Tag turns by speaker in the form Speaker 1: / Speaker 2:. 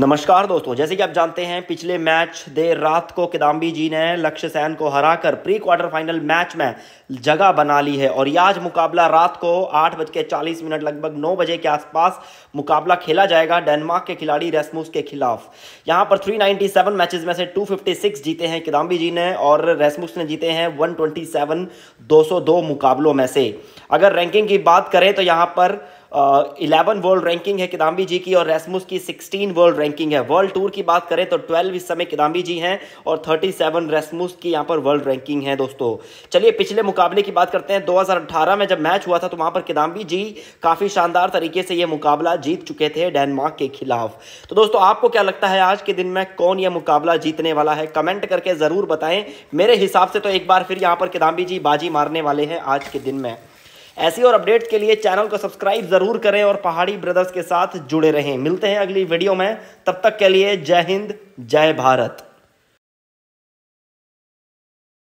Speaker 1: नमस्कार दोस्तों जैसे कि आप जानते हैं पिछले मैच देर रात को किदाम्बी जी ने लक्ष्य सैन को हराकर प्री क्वार्टर फाइनल मैच में जगह बना ली है और आज मुकाबला रात को आठ बज के चालीस मिनट लगभग नौ बजे के आसपास मुकाबला खेला जाएगा डेनमार्क के खिलाड़ी रेसमुस के खिलाफ यहां पर 397 मैचेस में से 256 जीते हैं किदाम्बी जी ने और रेसमूस ने जीते हैं वन ट्वेंटी मुकाबलों में से अगर रैंकिंग की बात करें तो यहाँ पर इलेवन वर्ल्ड रैंकिंग है किदाम्बी जी की और रेसमुस की सिक्सटीन वर्ल्ड रैंकिंग है वर्ल्ड टूर की बात करें तो ट्वेल्व इस समय किदाम्बी जी हैं और थर्टी सेवन रेसमुस की यहाँ पर वर्ल्ड रैंकिंग है दोस्तों चलिए पिछले मुकाबले की बात करते हैं अट्ठारह में जब मैच हुआ था तो वहाँ पर किदाम्बी जी काफ़ी शानदार तरीके से ये मुकाबला जीत चुके थे डेनमार्क के खिलाफ तो दोस्तों आपको क्या लगता है आज के दिन में कौन यह मुकाबला जीतने वाला है कमेंट करके ज़रूर बताएं मेरे हिसाब से तो एक बार फिर यहाँ पर किदाम्बी जी बाजी मारने वाले हैं आज के दिन में ऐसी और अपडेट के लिए चैनल को सब्सक्राइब ज़रूर करें और पहाड़ी ब्रदर्स के साथ जुड़े रहें मिलते हैं अगली वीडियो में तब तक के लिए जय हिंद जय भारत